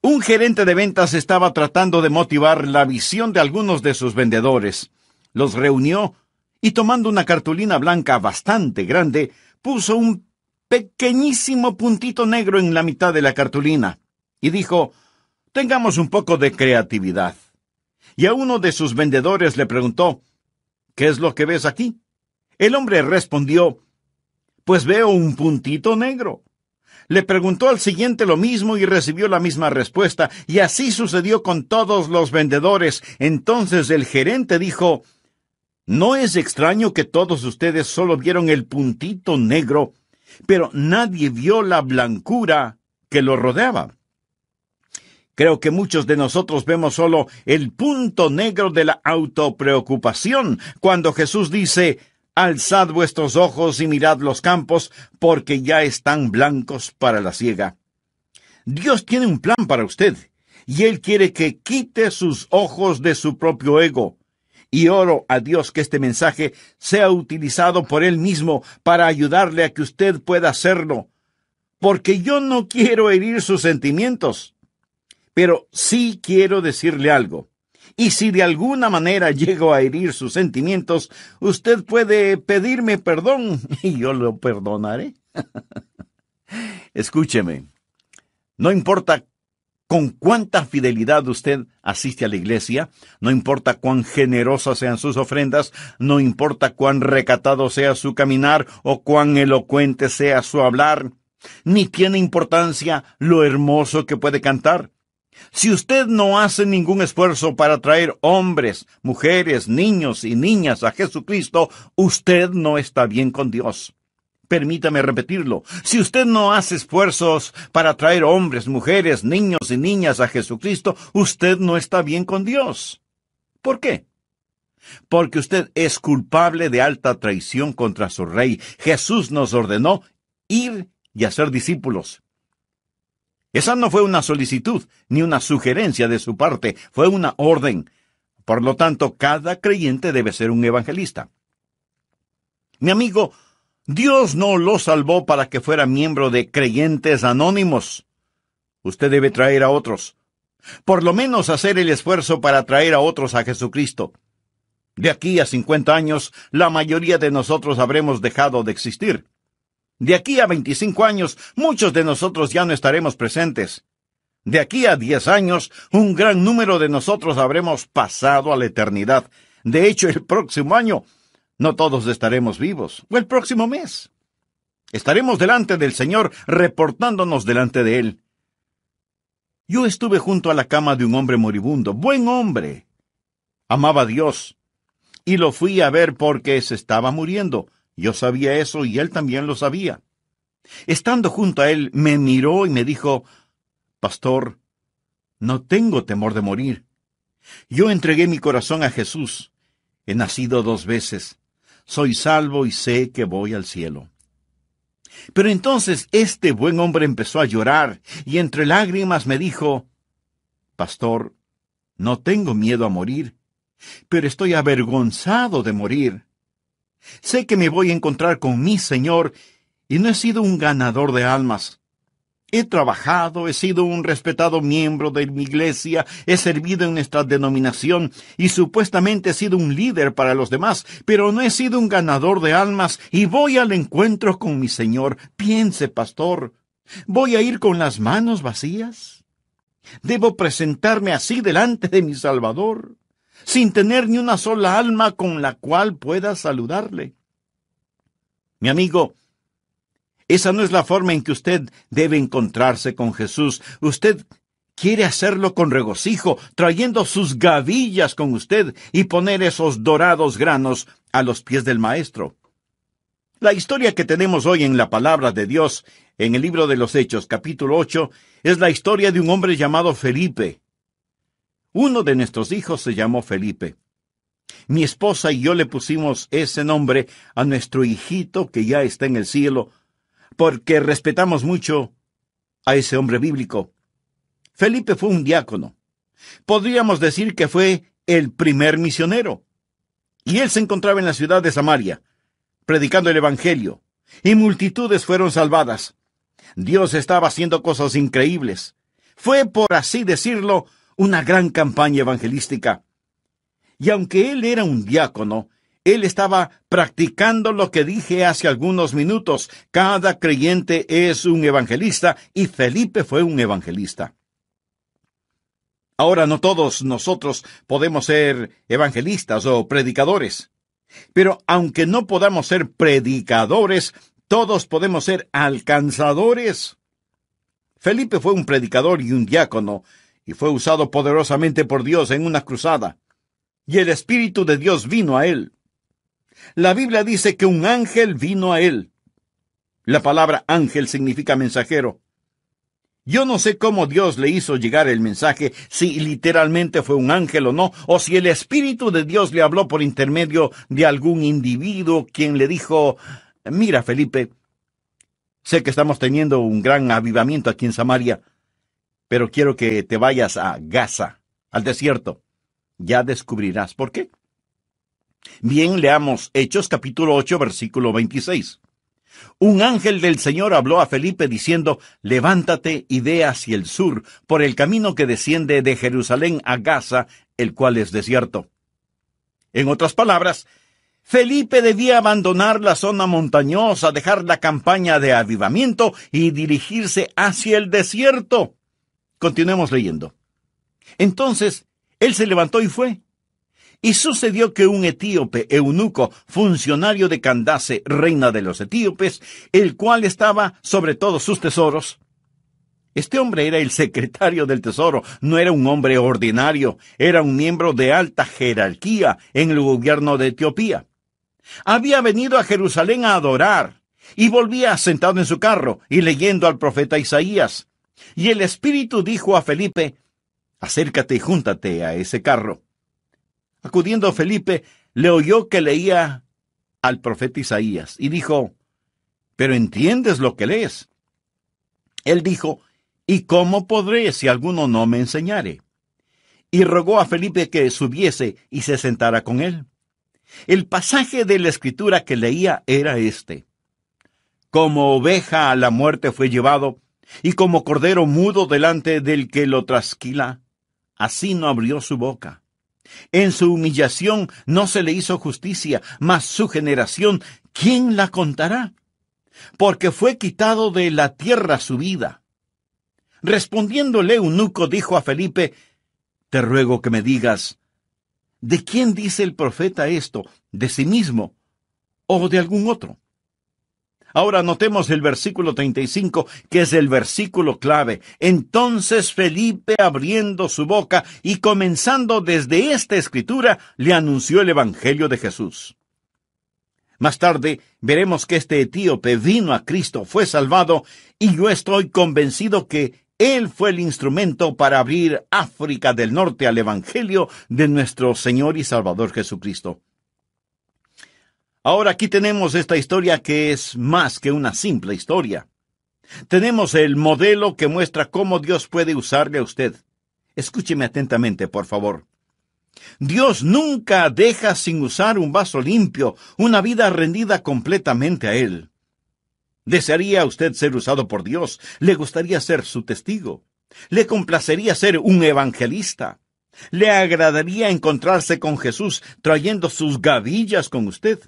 Un gerente de ventas estaba tratando de motivar la visión de algunos de sus vendedores. Los reunió y tomando una cartulina blanca bastante grande, puso un pequeñísimo puntito negro en la mitad de la cartulina y dijo, Tengamos un poco de creatividad. Y a uno de sus vendedores le preguntó, ¿Qué es lo que ves aquí? El hombre respondió, Pues veo un puntito negro. Le preguntó al siguiente lo mismo y recibió la misma respuesta, y así sucedió con todos los vendedores. Entonces el gerente dijo No es extraño que todos ustedes solo vieron el puntito negro, pero nadie vio la blancura que lo rodeaba. Creo que muchos de nosotros vemos solo el punto negro de la autopreocupación cuando Jesús dice Alzad vuestros ojos y mirad los campos, porque ya están blancos para la siega. Dios tiene un plan para usted, y Él quiere que quite sus ojos de su propio ego. Y oro a Dios que este mensaje sea utilizado por Él mismo para ayudarle a que usted pueda hacerlo, porque yo no quiero herir sus sentimientos. Pero sí quiero decirle algo y si de alguna manera llego a herir sus sentimientos, usted puede pedirme perdón y yo lo perdonaré. Escúcheme, no importa con cuánta fidelidad usted asiste a la iglesia, no importa cuán generosas sean sus ofrendas, no importa cuán recatado sea su caminar o cuán elocuente sea su hablar, ni tiene importancia lo hermoso que puede cantar. Si usted no hace ningún esfuerzo para traer hombres, mujeres, niños y niñas a Jesucristo, usted no está bien con Dios. Permítame repetirlo. Si usted no hace esfuerzos para traer hombres, mujeres, niños y niñas a Jesucristo, usted no está bien con Dios. ¿Por qué? Porque usted es culpable de alta traición contra su rey. Jesús nos ordenó ir y hacer discípulos. Esa no fue una solicitud ni una sugerencia de su parte, fue una orden. Por lo tanto, cada creyente debe ser un evangelista. Mi amigo, Dios no lo salvó para que fuera miembro de creyentes anónimos. Usted debe traer a otros. Por lo menos hacer el esfuerzo para traer a otros a Jesucristo. De aquí a 50 años, la mayoría de nosotros habremos dejado de existir. De aquí a 25 años, muchos de nosotros ya no estaremos presentes. De aquí a 10 años, un gran número de nosotros habremos pasado a la eternidad. De hecho, el próximo año, no todos estaremos vivos, o el próximo mes. Estaremos delante del Señor, reportándonos delante de Él. Yo estuve junto a la cama de un hombre moribundo, buen hombre. Amaba a Dios, y lo fui a ver porque se estaba muriendo. Yo sabía eso y él también lo sabía. Estando junto a él, me miró y me dijo, Pastor, no tengo temor de morir. Yo entregué mi corazón a Jesús. He nacido dos veces. Soy salvo y sé que voy al cielo. Pero entonces este buen hombre empezó a llorar y entre lágrimas me dijo, Pastor, no tengo miedo a morir, pero estoy avergonzado de morir. Sé que me voy a encontrar con mi Señor y no he sido un ganador de almas. He trabajado, he sido un respetado miembro de mi iglesia, he servido en nuestra denominación y supuestamente he sido un líder para los demás, pero no he sido un ganador de almas y voy al encuentro con mi Señor. Piense, pastor, ¿voy a ir con las manos vacías? ¿Debo presentarme así delante de mi Salvador? sin tener ni una sola alma con la cual pueda saludarle. Mi amigo, esa no es la forma en que usted debe encontrarse con Jesús. Usted quiere hacerlo con regocijo, trayendo sus gavillas con usted y poner esos dorados granos a los pies del Maestro. La historia que tenemos hoy en la palabra de Dios, en el libro de los Hechos capítulo 8, es la historia de un hombre llamado Felipe, uno de nuestros hijos se llamó Felipe. Mi esposa y yo le pusimos ese nombre a nuestro hijito que ya está en el cielo, porque respetamos mucho a ese hombre bíblico. Felipe fue un diácono. Podríamos decir que fue el primer misionero. Y él se encontraba en la ciudad de Samaria, predicando el Evangelio, y multitudes fueron salvadas. Dios estaba haciendo cosas increíbles. Fue, por así decirlo, una gran campaña evangelística. Y aunque él era un diácono, él estaba practicando lo que dije hace algunos minutos. Cada creyente es un evangelista y Felipe fue un evangelista. Ahora no todos nosotros podemos ser evangelistas o predicadores. Pero aunque no podamos ser predicadores, todos podemos ser alcanzadores. Felipe fue un predicador y un diácono, y fue usado poderosamente por Dios en una cruzada, y el Espíritu de Dios vino a él. La Biblia dice que un ángel vino a él. La palabra ángel significa mensajero. Yo no sé cómo Dios le hizo llegar el mensaje, si literalmente fue un ángel o no, o si el Espíritu de Dios le habló por intermedio de algún individuo quien le dijo, mira Felipe, sé que estamos teniendo un gran avivamiento aquí en Samaria, pero quiero que te vayas a Gaza, al desierto. Ya descubrirás por qué. Bien, leamos Hechos capítulo 8, versículo 26. Un ángel del Señor habló a Felipe diciendo, Levántate y ve hacia el sur, por el camino que desciende de Jerusalén a Gaza, el cual es desierto. En otras palabras, Felipe debía abandonar la zona montañosa, dejar la campaña de avivamiento y dirigirse hacia el desierto. Continuemos leyendo. Entonces, él se levantó y fue. Y sucedió que un etíope eunuco, funcionario de Candace, reina de los etíopes, el cual estaba sobre todos sus tesoros. Este hombre era el secretario del tesoro, no era un hombre ordinario, era un miembro de alta jerarquía en el gobierno de Etiopía. Había venido a Jerusalén a adorar y volvía sentado en su carro y leyendo al profeta Isaías. Y el Espíritu dijo a Felipe, acércate y júntate a ese carro. Acudiendo Felipe, le oyó que leía al profeta Isaías y dijo, pero entiendes lo que lees. Él dijo, ¿y cómo podré si alguno no me enseñare? Y rogó a Felipe que subiese y se sentara con él. El pasaje de la escritura que leía era este. Como oveja a la muerte fue llevado, y como cordero mudo delante del que lo trasquila, así no abrió su boca. En su humillación no se le hizo justicia, mas su generación, ¿quién la contará? Porque fue quitado de la tierra su vida. Respondiéndole, eunuco dijo a Felipe, Te ruego que me digas, ¿de quién dice el profeta esto? ¿De sí mismo o de algún otro? Ahora notemos el versículo 35, que es el versículo clave. Entonces Felipe, abriendo su boca y comenzando desde esta escritura, le anunció el Evangelio de Jesús. Más tarde veremos que este etíope vino a Cristo, fue salvado, y yo estoy convencido que él fue el instrumento para abrir África del Norte al Evangelio de nuestro Señor y Salvador Jesucristo. Ahora aquí tenemos esta historia que es más que una simple historia. Tenemos el modelo que muestra cómo Dios puede usarle a usted. Escúcheme atentamente, por favor. Dios nunca deja sin usar un vaso limpio, una vida rendida completamente a Él. ¿Desearía usted ser usado por Dios? ¿Le gustaría ser su testigo? ¿Le complacería ser un evangelista? ¿Le agradaría encontrarse con Jesús trayendo sus gavillas con usted?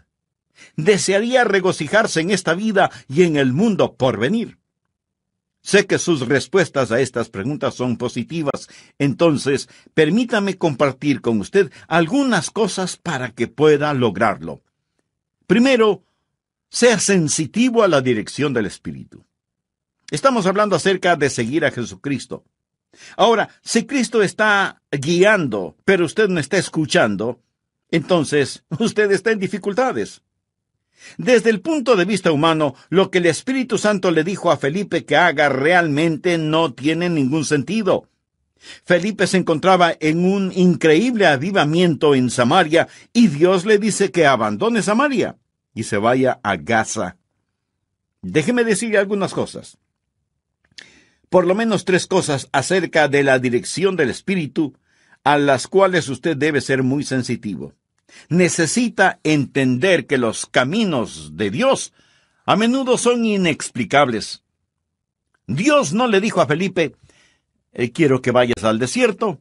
Desearía regocijarse en esta vida y en el mundo por venir. Sé que sus respuestas a estas preguntas son positivas, entonces permítame compartir con usted algunas cosas para que pueda lograrlo. Primero, sea sensitivo a la dirección del Espíritu. Estamos hablando acerca de seguir a Jesucristo. Ahora, si Cristo está guiando, pero usted no está escuchando, entonces usted está en dificultades. Desde el punto de vista humano, lo que el Espíritu Santo le dijo a Felipe que haga realmente no tiene ningún sentido. Felipe se encontraba en un increíble avivamiento en Samaria y Dios le dice que abandone Samaria y se vaya a Gaza. Déjeme decirle algunas cosas. Por lo menos tres cosas acerca de la dirección del Espíritu a las cuales usted debe ser muy sensitivo necesita entender que los caminos de Dios a menudo son inexplicables. Dios no le dijo a Felipe, eh, quiero que vayas al desierto,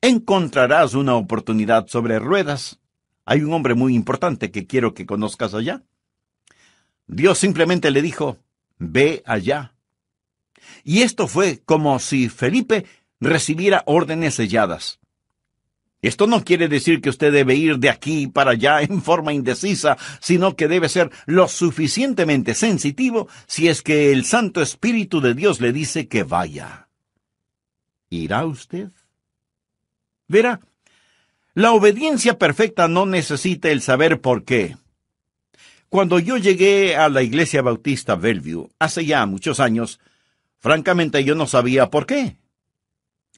encontrarás una oportunidad sobre ruedas. Hay un hombre muy importante que quiero que conozcas allá. Dios simplemente le dijo, ve allá. Y esto fue como si Felipe recibiera órdenes selladas. Esto no quiere decir que usted debe ir de aquí para allá en forma indecisa, sino que debe ser lo suficientemente sensitivo si es que el Santo Espíritu de Dios le dice que vaya. ¿Irá usted? Verá, la obediencia perfecta no necesita el saber por qué. Cuando yo llegué a la iglesia bautista Bellevue, hace ya muchos años, francamente yo no sabía por qué.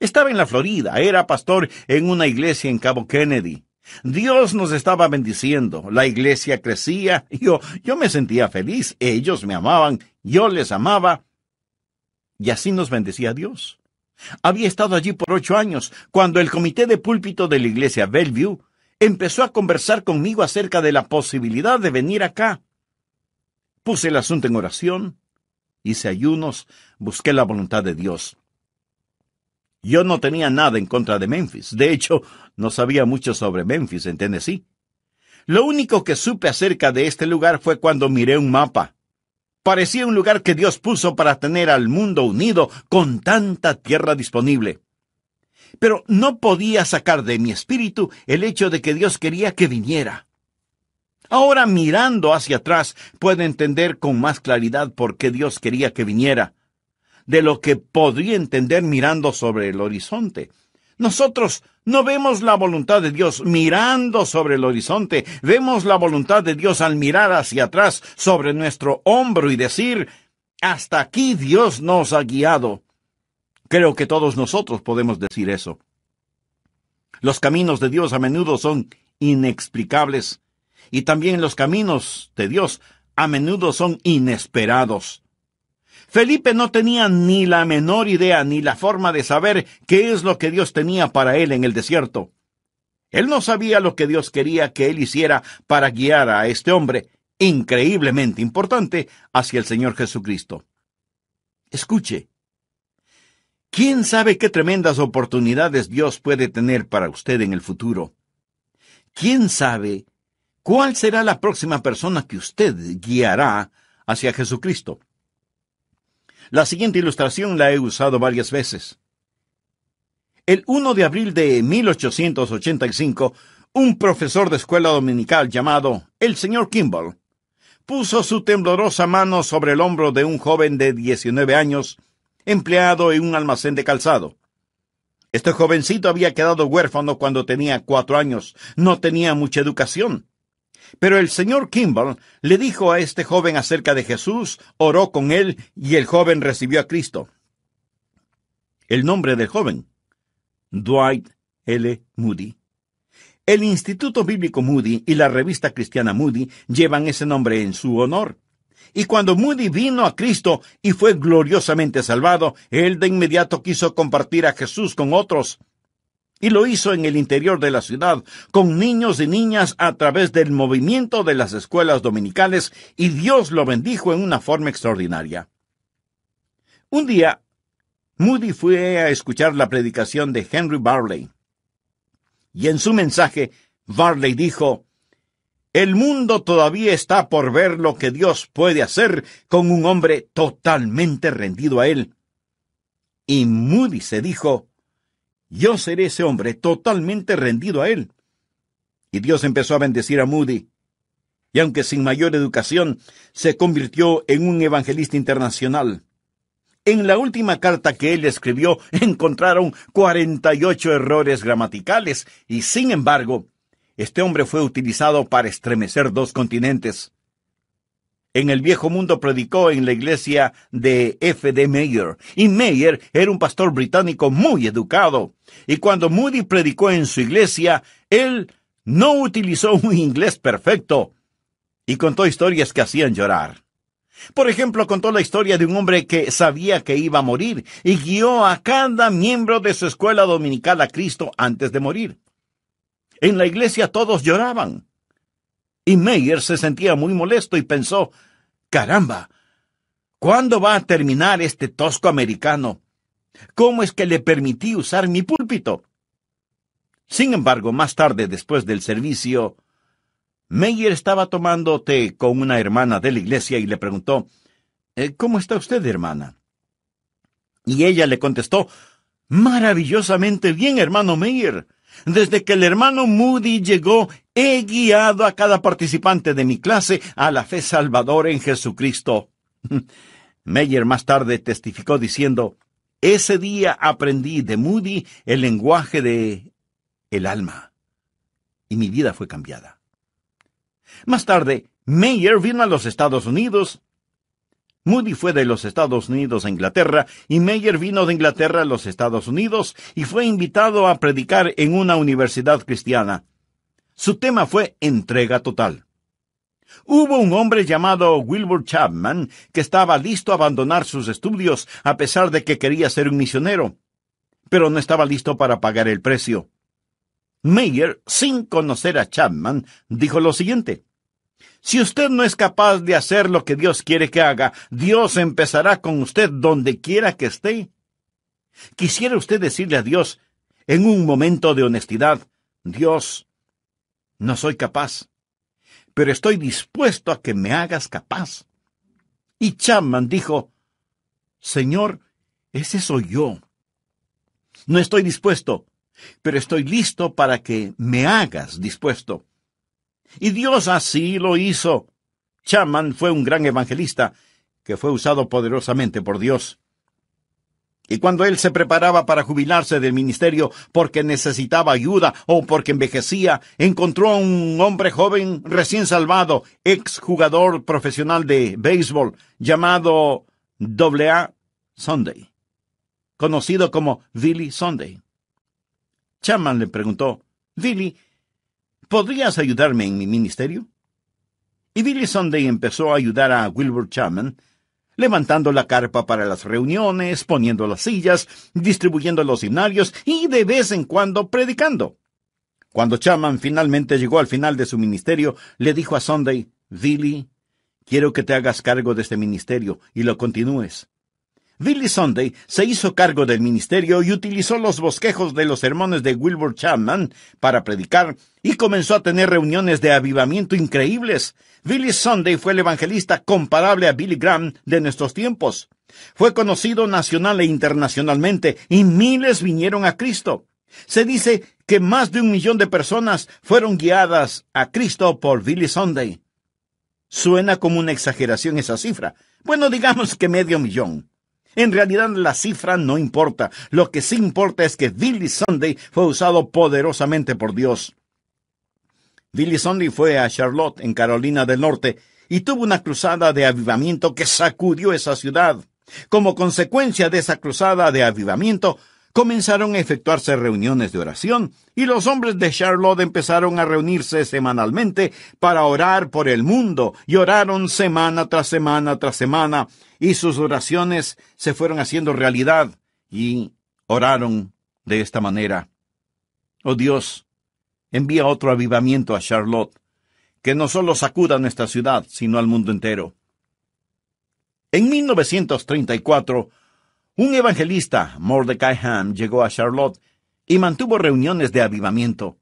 Estaba en la Florida, era pastor en una iglesia en Cabo Kennedy. Dios nos estaba bendiciendo, la iglesia crecía, yo, yo me sentía feliz, ellos me amaban, yo les amaba, y así nos bendecía Dios. Había estado allí por ocho años, cuando el comité de púlpito de la iglesia Bellevue empezó a conversar conmigo acerca de la posibilidad de venir acá. Puse el asunto en oración, hice ayunos, busqué la voluntad de Dios. Yo no tenía nada en contra de Memphis. De hecho, no sabía mucho sobre Memphis en Tennessee. Lo único que supe acerca de este lugar fue cuando miré un mapa. Parecía un lugar que Dios puso para tener al mundo unido con tanta tierra disponible. Pero no podía sacar de mi espíritu el hecho de que Dios quería que viniera. Ahora mirando hacia atrás, puedo entender con más claridad por qué Dios quería que viniera de lo que podría entender mirando sobre el horizonte. Nosotros no vemos la voluntad de Dios mirando sobre el horizonte, vemos la voluntad de Dios al mirar hacia atrás sobre nuestro hombro y decir, hasta aquí Dios nos ha guiado. Creo que todos nosotros podemos decir eso. Los caminos de Dios a menudo son inexplicables y también los caminos de Dios a menudo son inesperados. Felipe no tenía ni la menor idea ni la forma de saber qué es lo que Dios tenía para él en el desierto. Él no sabía lo que Dios quería que él hiciera para guiar a este hombre, increíblemente importante, hacia el Señor Jesucristo. Escuche, ¿quién sabe qué tremendas oportunidades Dios puede tener para usted en el futuro? ¿Quién sabe cuál será la próxima persona que usted guiará hacia Jesucristo? La siguiente ilustración la he usado varias veces. El 1 de abril de 1885, un profesor de escuela dominical llamado el señor Kimball puso su temblorosa mano sobre el hombro de un joven de 19 años empleado en un almacén de calzado. Este jovencito había quedado huérfano cuando tenía cuatro años, no tenía mucha educación pero el señor Kimball le dijo a este joven acerca de Jesús, oró con él y el joven recibió a Cristo. El nombre del joven, Dwight L. Moody. El Instituto Bíblico Moody y la revista cristiana Moody llevan ese nombre en su honor. Y cuando Moody vino a Cristo y fue gloriosamente salvado, él de inmediato quiso compartir a Jesús con otros. Y lo hizo en el interior de la ciudad, con niños y niñas a través del movimiento de las escuelas dominicales, y Dios lo bendijo en una forma extraordinaria. Un día, Moody fue a escuchar la predicación de Henry Barley. Y en su mensaje, Barley dijo, El mundo todavía está por ver lo que Dios puede hacer con un hombre totalmente rendido a él. Y Moody se dijo, yo seré ese hombre totalmente rendido a él. Y Dios empezó a bendecir a Moody. Y aunque sin mayor educación, se convirtió en un evangelista internacional. En la última carta que él escribió encontraron 48 errores gramaticales y sin embargo, este hombre fue utilizado para estremecer dos continentes. En el viejo mundo predicó en la iglesia de F. D. Meyer, y Mayer era un pastor británico muy educado. Y cuando Moody predicó en su iglesia, él no utilizó un inglés perfecto y contó historias que hacían llorar. Por ejemplo, contó la historia de un hombre que sabía que iba a morir y guió a cada miembro de su escuela dominical a Cristo antes de morir. En la iglesia todos lloraban. Y Meyer se sentía muy molesto y pensó, Caramba, ¿cuándo va a terminar este tosco americano? ¿Cómo es que le permití usar mi púlpito? Sin embargo, más tarde, después del servicio, Meyer estaba tomando té con una hermana de la iglesia y le preguntó, eh, ¿Cómo está usted, hermana? Y ella le contestó, Maravillosamente bien, hermano Meyer. Desde que el hermano Moody llegó, he guiado a cada participante de mi clase a la fe salvadora en Jesucristo. Meyer más tarde testificó diciendo, ese día aprendí de Moody el lenguaje de el alma y mi vida fue cambiada. Más tarde, Meyer vino a los Estados Unidos Moody fue de los Estados Unidos a Inglaterra y Meyer vino de Inglaterra a los Estados Unidos y fue invitado a predicar en una universidad cristiana. Su tema fue entrega total. Hubo un hombre llamado Wilbur Chapman que estaba listo a abandonar sus estudios a pesar de que quería ser un misionero, pero no estaba listo para pagar el precio. Meyer, sin conocer a Chapman, dijo lo siguiente. Si usted no es capaz de hacer lo que Dios quiere que haga, Dios empezará con usted donde quiera que esté. Quisiera usted decirle a Dios, en un momento de honestidad, Dios, no soy capaz, pero estoy dispuesto a que me hagas capaz. Y chaman dijo, Señor, ese soy yo. No estoy dispuesto, pero estoy listo para que me hagas dispuesto. Y Dios así lo hizo. Chaman fue un gran evangelista, que fue usado poderosamente por Dios. Y cuando él se preparaba para jubilarse del ministerio porque necesitaba ayuda o porque envejecía, encontró a un hombre joven recién salvado, ex jugador profesional de béisbol, llamado A. Sunday, conocido como Billy Sunday. Chaman le preguntó, Billy, ¿Podrías ayudarme en mi ministerio? Y Billy Sunday empezó a ayudar a Wilbur Chaman, levantando la carpa para las reuniones, poniendo las sillas, distribuyendo los himnarios y de vez en cuando predicando. Cuando Chaman finalmente llegó al final de su ministerio, le dijo a Sunday, Billy, quiero que te hagas cargo de este ministerio y lo continúes. Billy Sunday se hizo cargo del ministerio y utilizó los bosquejos de los sermones de Wilbur Chapman para predicar y comenzó a tener reuniones de avivamiento increíbles. Billy Sunday fue el evangelista comparable a Billy Graham de nuestros tiempos. Fue conocido nacional e internacionalmente y miles vinieron a Cristo. Se dice que más de un millón de personas fueron guiadas a Cristo por Billy Sunday. Suena como una exageración esa cifra. Bueno, digamos que medio millón. En realidad la cifra no importa. Lo que sí importa es que Billy Sunday fue usado poderosamente por Dios. Billy Sunday fue a Charlotte, en Carolina del Norte, y tuvo una cruzada de avivamiento que sacudió esa ciudad. Como consecuencia de esa cruzada de avivamiento, comenzaron a efectuarse reuniones de oración y los hombres de Charlotte empezaron a reunirse semanalmente para orar por el mundo y oraron semana tras semana tras semana y sus oraciones se fueron haciendo realidad y oraron de esta manera. Oh Dios, envía otro avivamiento a Charlotte, que no solo sacuda a nuestra ciudad, sino al mundo entero. En 1934, un evangelista, Mordecai Ham, llegó a Charlotte y mantuvo reuniones de avivamiento.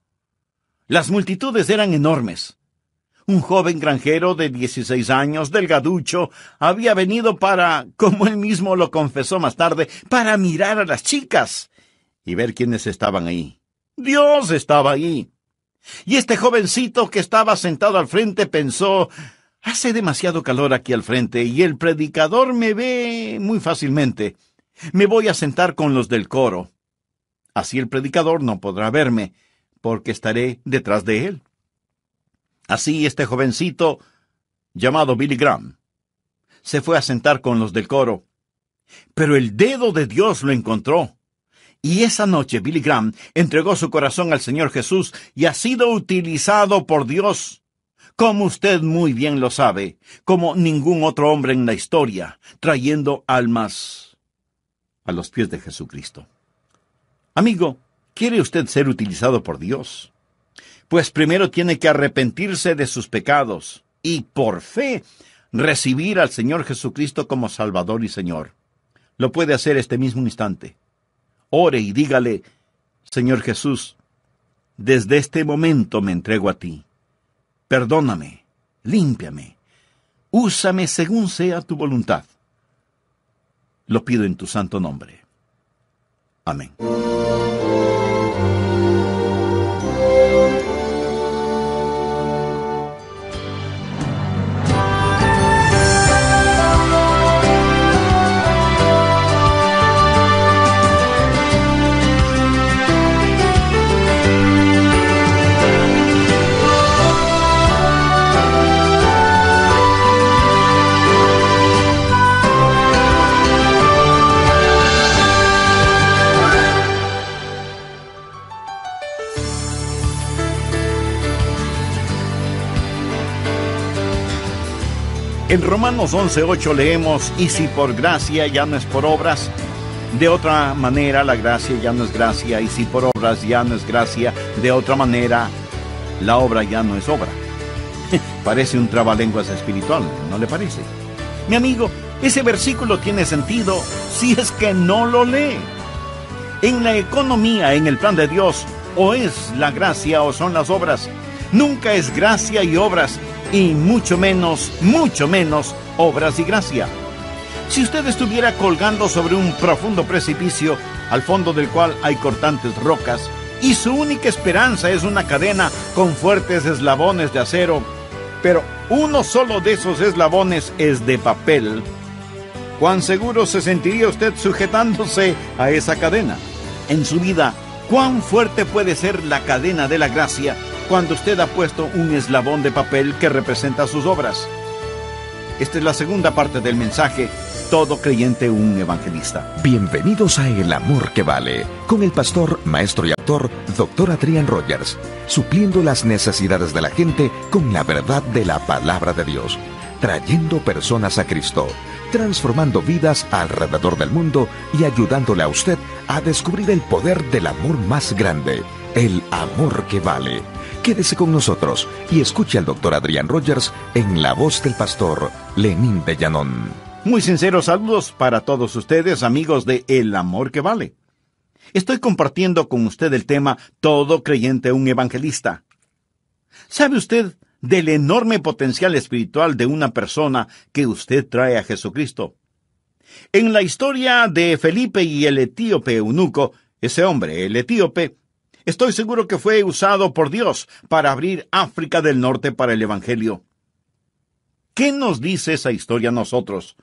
Las multitudes eran enormes un joven granjero de 16 años, delgaducho, había venido para, como él mismo lo confesó más tarde, para mirar a las chicas y ver quiénes estaban ahí. Dios estaba ahí. Y este jovencito que estaba sentado al frente pensó, hace demasiado calor aquí al frente y el predicador me ve muy fácilmente. Me voy a sentar con los del coro. Así el predicador no podrá verme, porque estaré detrás de él. Así este jovencito, llamado Billy Graham, se fue a sentar con los del coro, pero el dedo de Dios lo encontró. Y esa noche Billy Graham entregó su corazón al Señor Jesús y ha sido utilizado por Dios, como usted muy bien lo sabe, como ningún otro hombre en la historia, trayendo almas a los pies de Jesucristo. Amigo, ¿quiere usted ser utilizado por Dios? pues primero tiene que arrepentirse de sus pecados y por fe recibir al Señor Jesucristo como Salvador y Señor. Lo puede hacer este mismo instante. Ore y dígale, Señor Jesús, desde este momento me entrego a ti. Perdóname, límpiame, úsame según sea tu voluntad. Lo pido en tu santo nombre. Amén. En Romanos 11:8 leemos, y si por gracia ya no es por obras, de otra manera la gracia ya no es gracia, y si por obras ya no es gracia, de otra manera la obra ya no es obra. parece un trabalenguas espiritual, ¿no le parece? Mi amigo, ese versículo tiene sentido si es que no lo lee. En la economía, en el plan de Dios, o es la gracia o son las obras. Nunca es gracia y obras, y mucho menos, mucho menos obras y gracia. Si usted estuviera colgando sobre un profundo precipicio al fondo del cual hay cortantes rocas y su única esperanza es una cadena con fuertes eslabones de acero, pero uno solo de esos eslabones es de papel, ¿cuán seguro se sentiría usted sujetándose a esa cadena? En su vida, ¿cuán fuerte puede ser la cadena de la gracia cuando usted ha puesto un eslabón de papel que representa sus obras. Esta es la segunda parte del mensaje, Todo creyente un evangelista. Bienvenidos a El Amor que Vale, con el pastor, maestro y actor, doctor Adrian Rogers, supliendo las necesidades de la gente con la verdad de la palabra de Dios, trayendo personas a Cristo, transformando vidas alrededor del mundo y ayudándole a usted a descubrir el poder del amor más grande, el amor que vale Quédese con nosotros y escuche al doctor Adrián Rogers en La Voz del Pastor, Lenín Bellanón. Muy sinceros saludos para todos ustedes, amigos de El Amor que Vale. Estoy compartiendo con usted el tema Todo creyente un evangelista. ¿Sabe usted del enorme potencial espiritual de una persona que usted trae a Jesucristo? En la historia de Felipe y el etíope eunuco, ese hombre, el etíope, Estoy seguro que fue usado por Dios para abrir África del Norte para el Evangelio. ¿Qué nos dice esa historia a nosotros?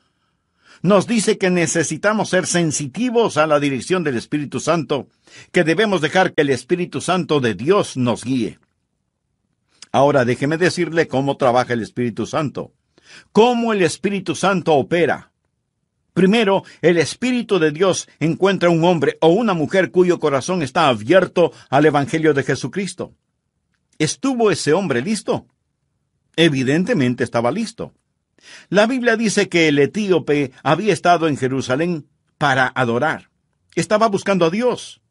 Nos dice que necesitamos ser sensitivos a la dirección del Espíritu Santo, que debemos dejar que el Espíritu Santo de Dios nos guíe. Ahora déjeme decirle cómo trabaja el Espíritu Santo, cómo el Espíritu Santo opera. Primero, el Espíritu de Dios encuentra un hombre o una mujer cuyo corazón está abierto al Evangelio de Jesucristo. ¿Estuvo ese hombre listo? Evidentemente estaba listo. La Biblia dice que el etíope había estado en Jerusalén para adorar. Estaba buscando a Dios.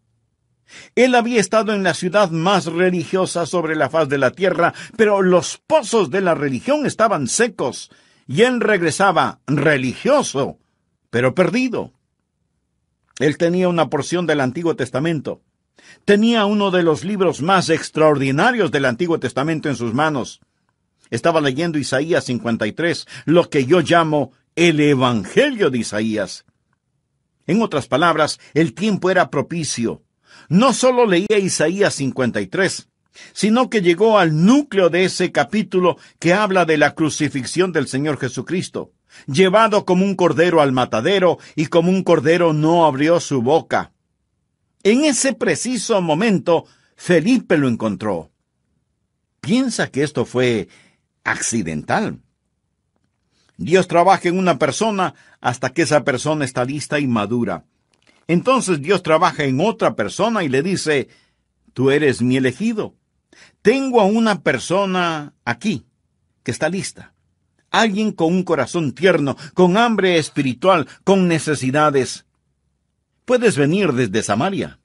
Él había estado en la ciudad más religiosa sobre la faz de la tierra, pero los pozos de la religión estaban secos, y él regresaba religioso pero perdido. Él tenía una porción del Antiguo Testamento. Tenía uno de los libros más extraordinarios del Antiguo Testamento en sus manos. Estaba leyendo Isaías 53, lo que yo llamo el Evangelio de Isaías. En otras palabras, el tiempo era propicio. No solo leía Isaías 53, sino que llegó al núcleo de ese capítulo que habla de la crucifixión del Señor Jesucristo llevado como un cordero al matadero, y como un cordero no abrió su boca. En ese preciso momento, Felipe lo encontró. Piensa que esto fue accidental. Dios trabaja en una persona hasta que esa persona está lista y madura. Entonces Dios trabaja en otra persona y le dice, tú eres mi elegido. Tengo a una persona aquí que está lista alguien con un corazón tierno, con hambre espiritual, con necesidades. Puedes venir desde Samaria.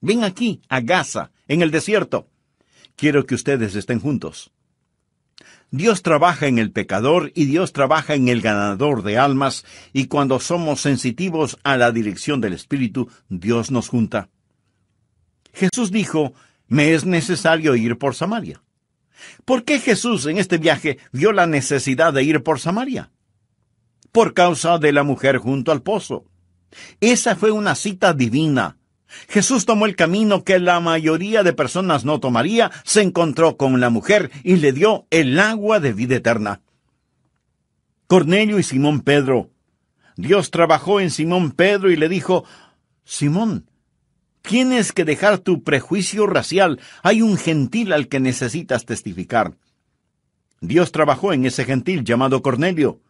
Ven aquí, a Gaza, en el desierto. Quiero que ustedes estén juntos. Dios trabaja en el pecador y Dios trabaja en el ganador de almas, y cuando somos sensitivos a la dirección del Espíritu, Dios nos junta. Jesús dijo, me es necesario ir por Samaria. ¿Por qué Jesús en este viaje vio la necesidad de ir por Samaria? Por causa de la mujer junto al pozo. Esa fue una cita divina. Jesús tomó el camino que la mayoría de personas no tomaría, se encontró con la mujer y le dio el agua de vida eterna. Cornelio y Simón Pedro. Dios trabajó en Simón Pedro y le dijo, Simón, Tienes que dejar tu prejuicio racial. Hay un gentil al que necesitas testificar. Dios trabajó en ese gentil llamado Cornelio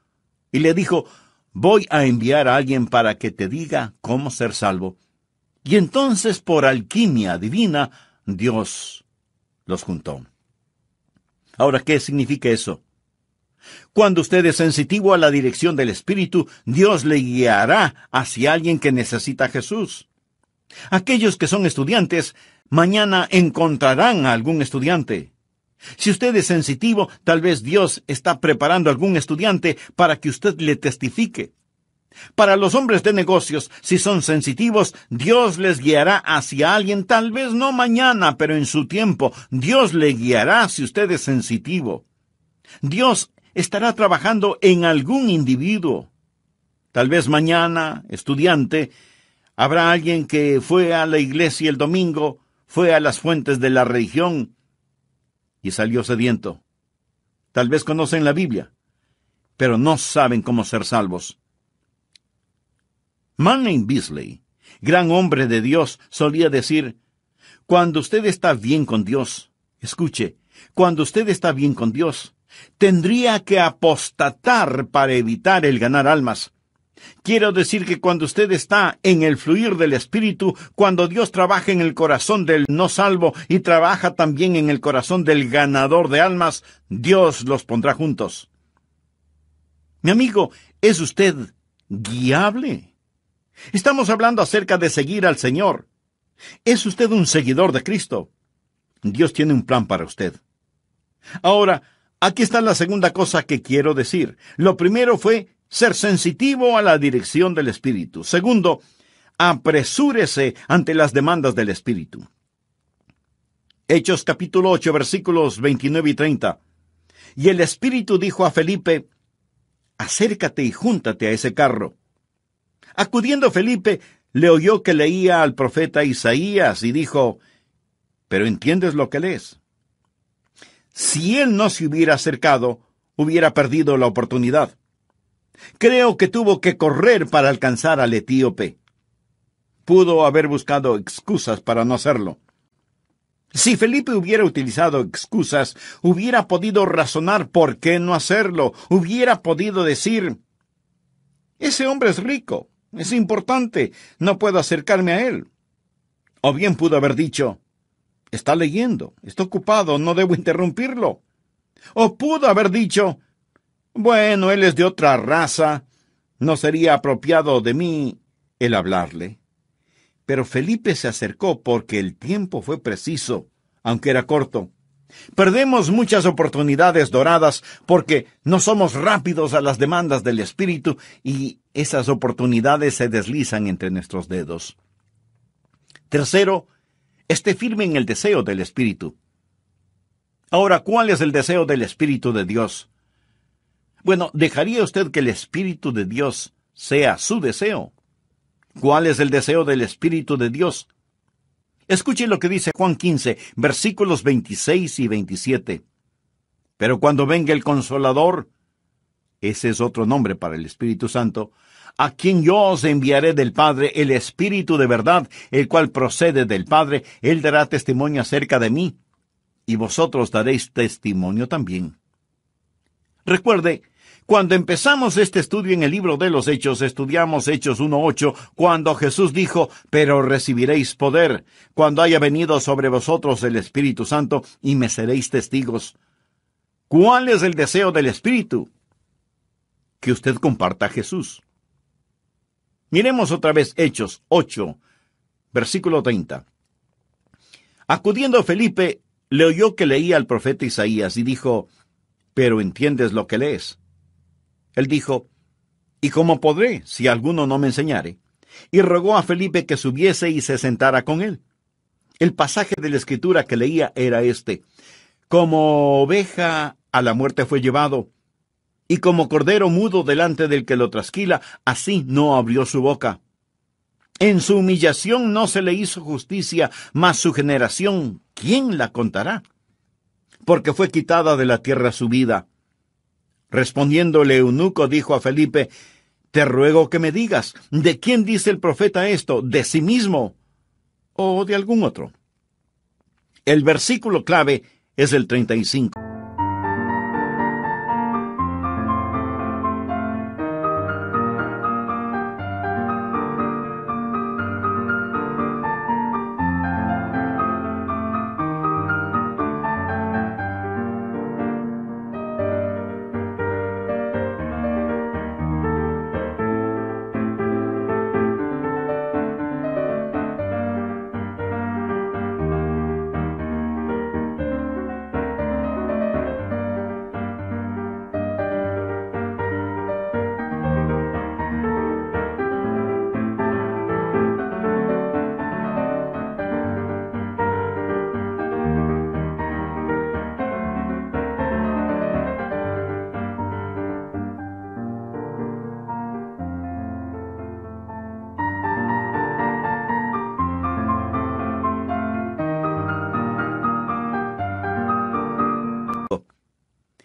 y le dijo, voy a enviar a alguien para que te diga cómo ser salvo. Y entonces por alquimia divina, Dios los juntó. Ahora, ¿qué significa eso? Cuando usted es sensitivo a la dirección del Espíritu, Dios le guiará hacia alguien que necesita a Jesús. Aquellos que son estudiantes, mañana encontrarán a algún estudiante. Si usted es sensitivo, tal vez Dios está preparando a algún estudiante para que usted le testifique. Para los hombres de negocios, si son sensitivos, Dios les guiará hacia alguien, tal vez no mañana, pero en su tiempo. Dios le guiará si usted es sensitivo. Dios estará trabajando en algún individuo. Tal vez mañana, estudiante, Habrá alguien que fue a la iglesia el domingo, fue a las fuentes de la religión y salió sediento. Tal vez conocen la Biblia, pero no saben cómo ser salvos. Manning Beasley, gran hombre de Dios, solía decir, cuando usted está bien con Dios, escuche, cuando usted está bien con Dios, tendría que apostatar para evitar el ganar almas. Quiero decir que cuando usted está en el fluir del Espíritu, cuando Dios trabaja en el corazón del no salvo y trabaja también en el corazón del ganador de almas, Dios los pondrá juntos. Mi amigo, ¿es usted guiable? Estamos hablando acerca de seguir al Señor. ¿Es usted un seguidor de Cristo? Dios tiene un plan para usted. Ahora, aquí está la segunda cosa que quiero decir. Lo primero fue ser sensitivo a la dirección del Espíritu. Segundo, apresúrese ante las demandas del Espíritu. Hechos capítulo 8 versículos 29 y 30. Y el Espíritu dijo a Felipe, acércate y júntate a ese carro. Acudiendo Felipe, le oyó que leía al profeta Isaías y dijo, pero ¿entiendes lo que lees? Si él no se hubiera acercado, hubiera perdido la oportunidad. Creo que tuvo que correr para alcanzar al etíope. Pudo haber buscado excusas para no hacerlo. Si Felipe hubiera utilizado excusas, hubiera podido razonar por qué no hacerlo, hubiera podido decir, ese hombre es rico, es importante, no puedo acercarme a él. O bien pudo haber dicho, está leyendo, está ocupado, no debo interrumpirlo. O pudo haber dicho, bueno, él es de otra raza. No sería apropiado de mí el hablarle. Pero Felipe se acercó porque el tiempo fue preciso, aunque era corto. Perdemos muchas oportunidades doradas porque no somos rápidos a las demandas del Espíritu y esas oportunidades se deslizan entre nuestros dedos. Tercero, esté firme en el deseo del Espíritu. Ahora, ¿cuál es el deseo del Espíritu de Dios? Bueno, ¿dejaría usted que el Espíritu de Dios sea su deseo? ¿Cuál es el deseo del Espíritu de Dios? Escuche lo que dice Juan 15, versículos 26 y 27. Pero cuando venga el consolador, ese es otro nombre para el Espíritu Santo, a quien yo os enviaré del Padre, el Espíritu de verdad, el cual procede del Padre, él dará testimonio acerca de mí, y vosotros daréis testimonio también. Recuerde cuando empezamos este estudio en el libro de los Hechos, estudiamos Hechos 1.8, cuando Jesús dijo, pero recibiréis poder, cuando haya venido sobre vosotros el Espíritu Santo, y me seréis testigos. ¿Cuál es el deseo del Espíritu? Que usted comparta a Jesús. Miremos otra vez Hechos 8, versículo 30. Acudiendo Felipe, le oyó que leía al profeta Isaías y dijo, pero entiendes lo que lees. Él dijo, ¿Y cómo podré si alguno no me enseñare? Y rogó a Felipe que subiese y se sentara con él. El pasaje de la escritura que leía era este. Como oveja a la muerte fue llevado, y como cordero mudo delante del que lo trasquila, así no abrió su boca. En su humillación no se le hizo justicia, mas su generación, ¿quién la contará? Porque fue quitada de la tierra su vida. Respondiendo el eunuco dijo a Felipe, Te ruego que me digas, ¿de quién dice el profeta esto? ¿De sí mismo o de algún otro? El versículo clave es el 35.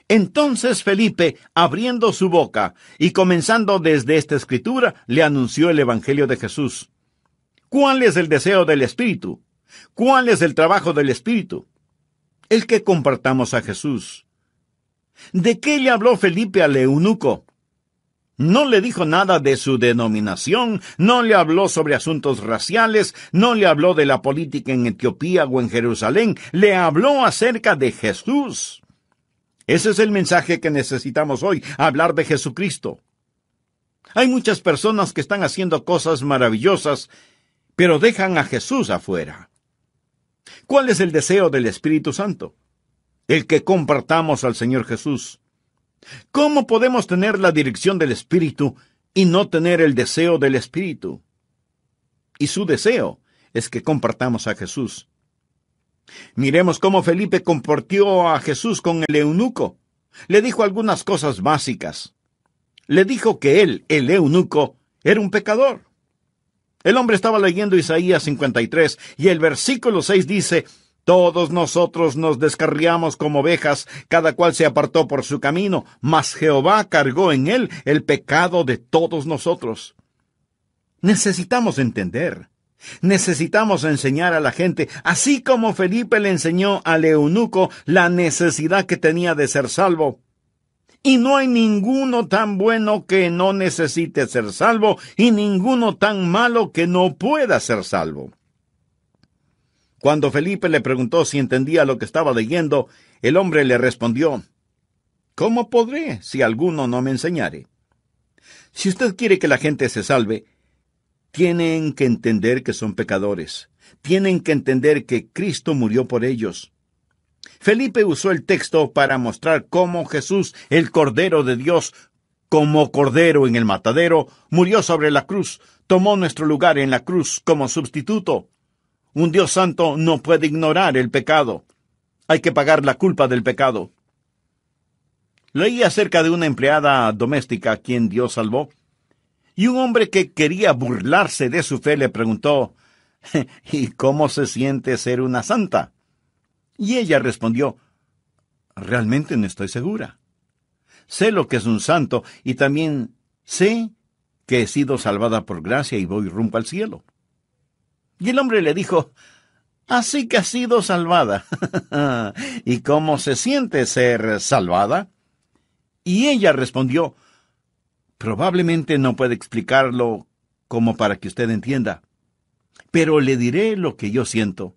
Entonces Felipe, abriendo su boca y comenzando desde esta escritura, le anunció el Evangelio de Jesús. ¿Cuál es el deseo del Espíritu? ¿Cuál es el trabajo del Espíritu? El que compartamos a Jesús. ¿De qué le habló Felipe al eunuco? No le dijo nada de su denominación, no le habló sobre asuntos raciales, no le habló de la política en Etiopía o en Jerusalén, le habló acerca de Jesús. Ese es el mensaje que necesitamos hoy, hablar de Jesucristo. Hay muchas personas que están haciendo cosas maravillosas, pero dejan a Jesús afuera. ¿Cuál es el deseo del Espíritu Santo? El que compartamos al Señor Jesús. ¿Cómo podemos tener la dirección del Espíritu y no tener el deseo del Espíritu? Y su deseo es que compartamos a Jesús. Miremos cómo Felipe compartió a Jesús con el eunuco. Le dijo algunas cosas básicas. Le dijo que él, el eunuco, era un pecador. El hombre estaba leyendo Isaías 53 y el versículo 6 dice, Todos nosotros nos descarriamos como ovejas, cada cual se apartó por su camino, mas Jehová cargó en él el pecado de todos nosotros. Necesitamos entender Necesitamos enseñar a la gente, así como Felipe le enseñó al eunuco la necesidad que tenía de ser salvo. Y no hay ninguno tan bueno que no necesite ser salvo y ninguno tan malo que no pueda ser salvo. Cuando Felipe le preguntó si entendía lo que estaba leyendo, el hombre le respondió, ¿Cómo podré si alguno no me enseñare? Si usted quiere que la gente se salve, tienen que entender que son pecadores. Tienen que entender que Cristo murió por ellos. Felipe usó el texto para mostrar cómo Jesús, el Cordero de Dios, como Cordero en el matadero, murió sobre la cruz, tomó nuestro lugar en la cruz como sustituto. Un Dios santo no puede ignorar el pecado. Hay que pagar la culpa del pecado. Leí acerca de una empleada doméstica a quien Dios salvó. Y un hombre que quería burlarse de su fe le preguntó, ¿Y cómo se siente ser una santa? Y ella respondió, realmente no estoy segura. Sé lo que es un santo y también sé que he sido salvada por gracia y voy rumbo al cielo. Y el hombre le dijo, así que has sido salvada. ¿Y cómo se siente ser salvada? Y ella respondió, Probablemente no puede explicarlo como para que usted entienda, pero le diré lo que yo siento.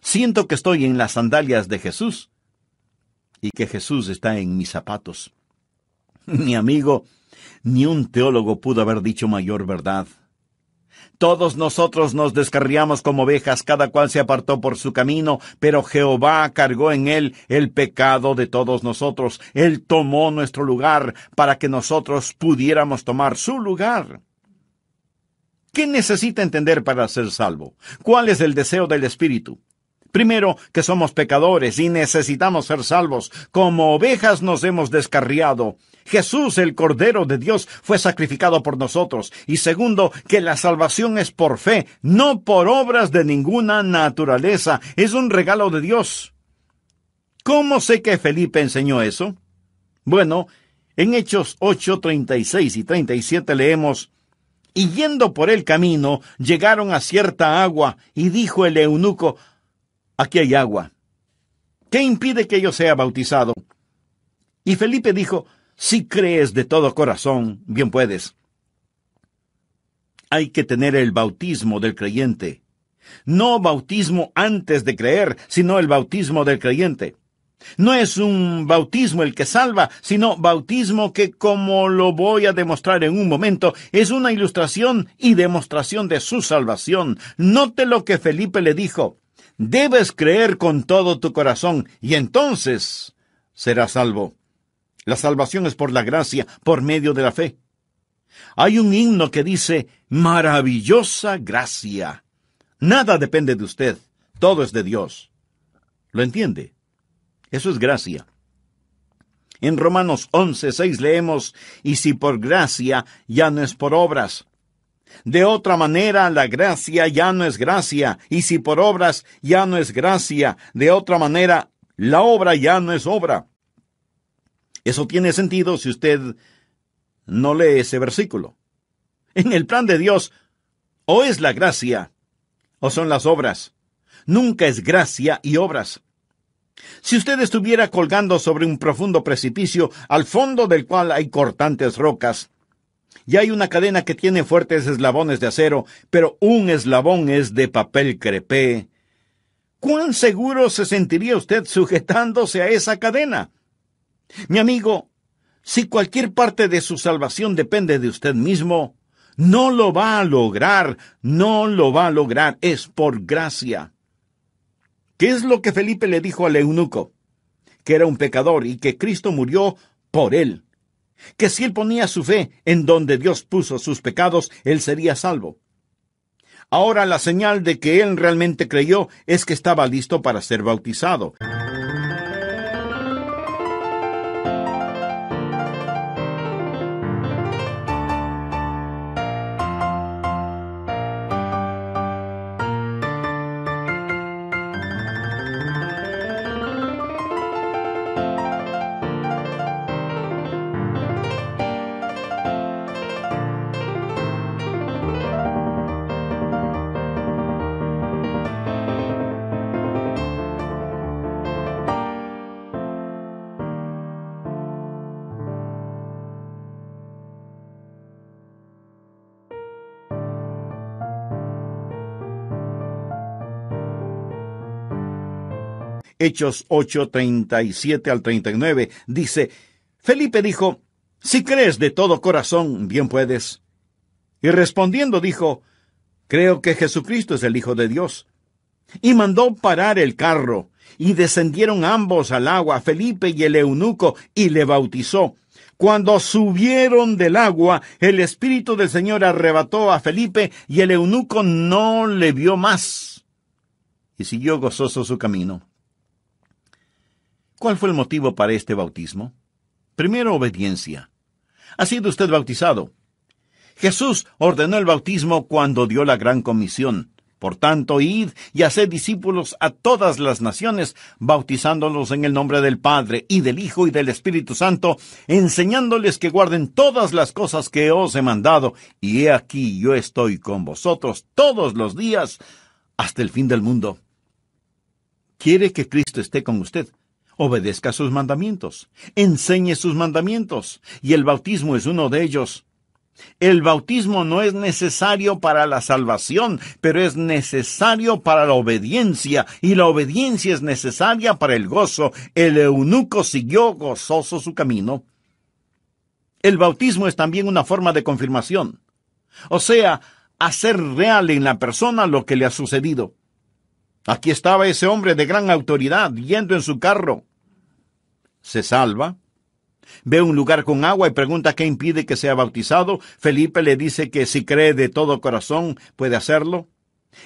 Siento que estoy en las sandalias de Jesús y que Jesús está en mis zapatos. Mi amigo, ni un teólogo pudo haber dicho mayor verdad. Todos nosotros nos descarriamos como ovejas, cada cual se apartó por su camino, pero Jehová cargó en él el pecado de todos nosotros. Él tomó nuestro lugar para que nosotros pudiéramos tomar su lugar. ¿Qué necesita entender para ser salvo? ¿Cuál es el deseo del Espíritu? Primero, que somos pecadores y necesitamos ser salvos. Como ovejas nos hemos descarriado. Jesús, el Cordero de Dios, fue sacrificado por nosotros. Y segundo, que la salvación es por fe, no por obras de ninguna naturaleza. Es un regalo de Dios. ¿Cómo sé que Felipe enseñó eso? Bueno, en Hechos 8, 36 y 37 leemos, y yendo por el camino, llegaron a cierta agua, y dijo el eunuco, aquí hay agua. ¿Qué impide que yo sea bautizado? Y Felipe dijo, si crees de todo corazón, bien puedes. Hay que tener el bautismo del creyente. No bautismo antes de creer, sino el bautismo del creyente. No es un bautismo el que salva, sino bautismo que, como lo voy a demostrar en un momento, es una ilustración y demostración de su salvación. Note lo que Felipe le dijo. Debes creer con todo tu corazón y entonces serás salvo. La salvación es por la gracia, por medio de la fe. Hay un himno que dice, maravillosa gracia. Nada depende de usted, todo es de Dios. ¿Lo entiende? Eso es gracia. En Romanos 11, 6 leemos, y si por gracia ya no es por obras. De otra manera, la gracia ya no es gracia, y si por obras ya no es gracia, de otra manera, la obra ya no es obra. Eso tiene sentido si usted no lee ese versículo. En el plan de Dios, o es la gracia, o son las obras. Nunca es gracia y obras. Si usted estuviera colgando sobre un profundo precipicio, al fondo del cual hay cortantes rocas, y hay una cadena que tiene fuertes eslabones de acero, pero un eslabón es de papel crepé, ¿cuán seguro se sentiría usted sujetándose a esa cadena? Mi amigo, si cualquier parte de su salvación depende de usted mismo, no lo va a lograr, no lo va a lograr, es por gracia. ¿Qué es lo que Felipe le dijo al eunuco? Que era un pecador y que Cristo murió por él. Que si él ponía su fe en donde Dios puso sus pecados, él sería salvo. Ahora la señal de que él realmente creyó es que estaba listo para ser bautizado. Hechos 8, 37 al 39, dice, Felipe dijo, Si crees de todo corazón, bien puedes. Y respondiendo dijo, Creo que Jesucristo es el Hijo de Dios. Y mandó parar el carro, y descendieron ambos al agua, Felipe y el eunuco, y le bautizó. Cuando subieron del agua, el Espíritu del Señor arrebató a Felipe, y el eunuco no le vio más. Y siguió gozoso su camino. ¿Cuál fue el motivo para este bautismo? Primero, obediencia. Ha sido usted bautizado. Jesús ordenó el bautismo cuando dio la gran comisión. Por tanto, id y haced discípulos a todas las naciones, bautizándolos en el nombre del Padre y del Hijo y del Espíritu Santo, enseñándoles que guarden todas las cosas que os he mandado. Y he aquí yo estoy con vosotros todos los días hasta el fin del mundo. Quiere que Cristo esté con usted obedezca sus mandamientos, enseñe sus mandamientos, y el bautismo es uno de ellos. El bautismo no es necesario para la salvación, pero es necesario para la obediencia, y la obediencia es necesaria para el gozo. El eunuco siguió gozoso su camino. El bautismo es también una forma de confirmación, o sea, hacer real en la persona lo que le ha sucedido. Aquí estaba ese hombre de gran autoridad yendo en su carro. Se salva, ve un lugar con agua y pregunta qué impide que sea bautizado. Felipe le dice que si cree de todo corazón puede hacerlo.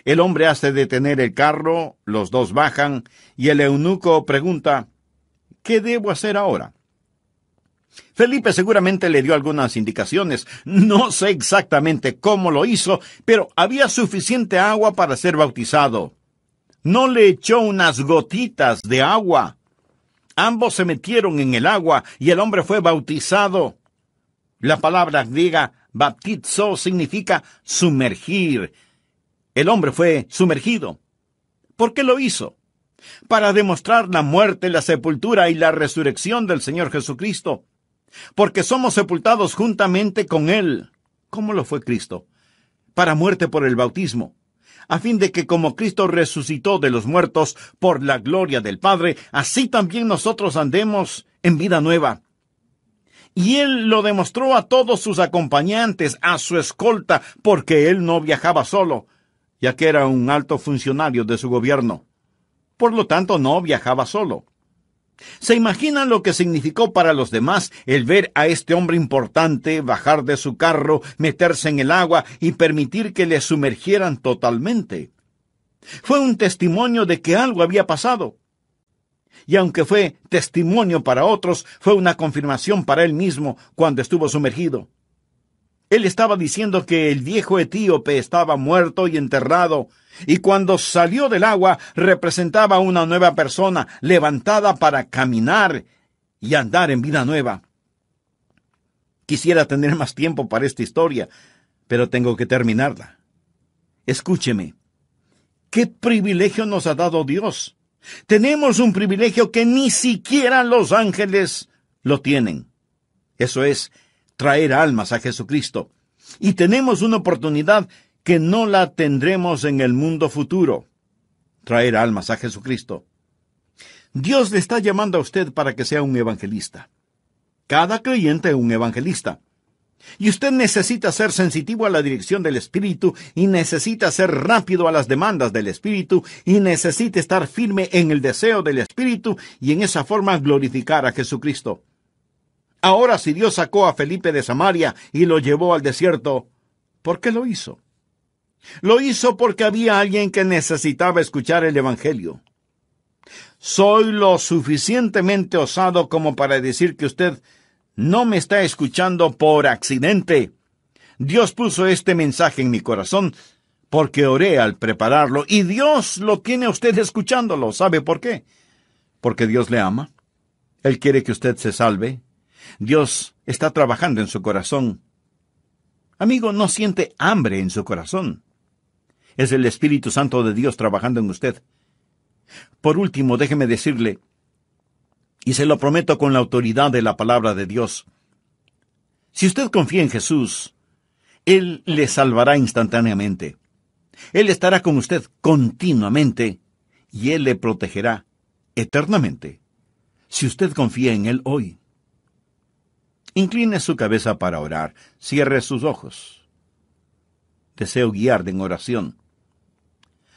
El hombre hace detener el carro, los dos bajan y el eunuco pregunta, ¿qué debo hacer ahora? Felipe seguramente le dio algunas indicaciones. No sé exactamente cómo lo hizo, pero había suficiente agua para ser bautizado no le echó unas gotitas de agua. Ambos se metieron en el agua y el hombre fue bautizado. La palabra griega baptizo significa sumergir. El hombre fue sumergido. ¿Por qué lo hizo? Para demostrar la muerte, la sepultura y la resurrección del Señor Jesucristo. Porque somos sepultados juntamente con Él. ¿Cómo lo fue Cristo? Para muerte por el bautismo a fin de que como Cristo resucitó de los muertos por la gloria del Padre, así también nosotros andemos en vida nueva. Y él lo demostró a todos sus acompañantes, a su escolta, porque él no viajaba solo, ya que era un alto funcionario de su gobierno. Por lo tanto, no viajaba solo. ¿Se imaginan lo que significó para los demás el ver a este hombre importante bajar de su carro, meterse en el agua y permitir que le sumergieran totalmente? Fue un testimonio de que algo había pasado. Y aunque fue testimonio para otros, fue una confirmación para él mismo cuando estuvo sumergido. Él estaba diciendo que el viejo etíope estaba muerto y enterrado, y cuando salió del agua representaba una nueva persona levantada para caminar y andar en vida nueva. Quisiera tener más tiempo para esta historia, pero tengo que terminarla. Escúcheme, ¿qué privilegio nos ha dado Dios? Tenemos un privilegio que ni siquiera los ángeles lo tienen. Eso es traer almas a Jesucristo. Y tenemos una oportunidad que no la tendremos en el mundo futuro. Traer almas a Jesucristo. Dios le está llamando a usted para que sea un evangelista. Cada creyente es un evangelista. Y usted necesita ser sensitivo a la dirección del Espíritu y necesita ser rápido a las demandas del Espíritu y necesita estar firme en el deseo del Espíritu y en esa forma glorificar a Jesucristo. Ahora si Dios sacó a Felipe de Samaria y lo llevó al desierto, ¿por qué lo hizo? Lo hizo porque había alguien que necesitaba escuchar el Evangelio. Soy lo suficientemente osado como para decir que usted no me está escuchando por accidente. Dios puso este mensaje en mi corazón porque oré al prepararlo y Dios lo tiene a usted escuchándolo. ¿Sabe por qué? Porque Dios le ama. Él quiere que usted se salve, Dios está trabajando en su corazón. Amigo, no siente hambre en su corazón. Es el Espíritu Santo de Dios trabajando en usted. Por último, déjeme decirle, y se lo prometo con la autoridad de la palabra de Dios, si usted confía en Jesús, Él le salvará instantáneamente. Él estará con usted continuamente y Él le protegerá eternamente. Si usted confía en Él hoy, Incline su cabeza para orar, cierre sus ojos. Deseo guiarle en oración.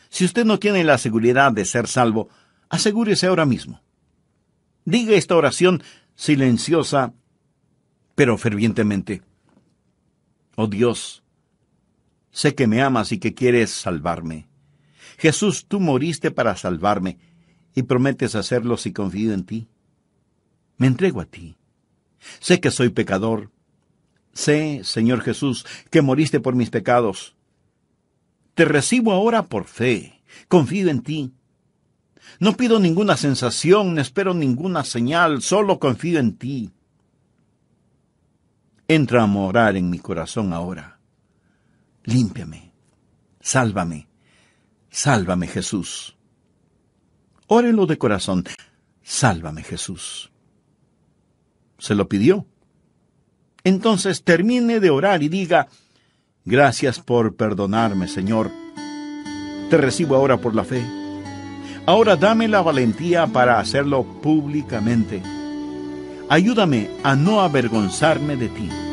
Si usted no tiene la seguridad de ser salvo, asegúrese ahora mismo. Diga esta oración silenciosa, pero fervientemente. Oh Dios, sé que me amas y que quieres salvarme. Jesús, tú moriste para salvarme y prometes hacerlo si confío en ti. Me entrego a ti. Sé que soy pecador. Sé, Señor Jesús, que moriste por mis pecados. Te recibo ahora por fe. Confío en ti. No pido ninguna sensación, no espero ninguna señal, solo confío en ti. Entra a morar en mi corazón ahora. Límpiame. Sálvame. Sálvame, Jesús. Órenlo de corazón. Sálvame, Jesús se lo pidió. Entonces termine de orar y diga, gracias por perdonarme, Señor. Te recibo ahora por la fe. Ahora dame la valentía para hacerlo públicamente. Ayúdame a no avergonzarme de ti.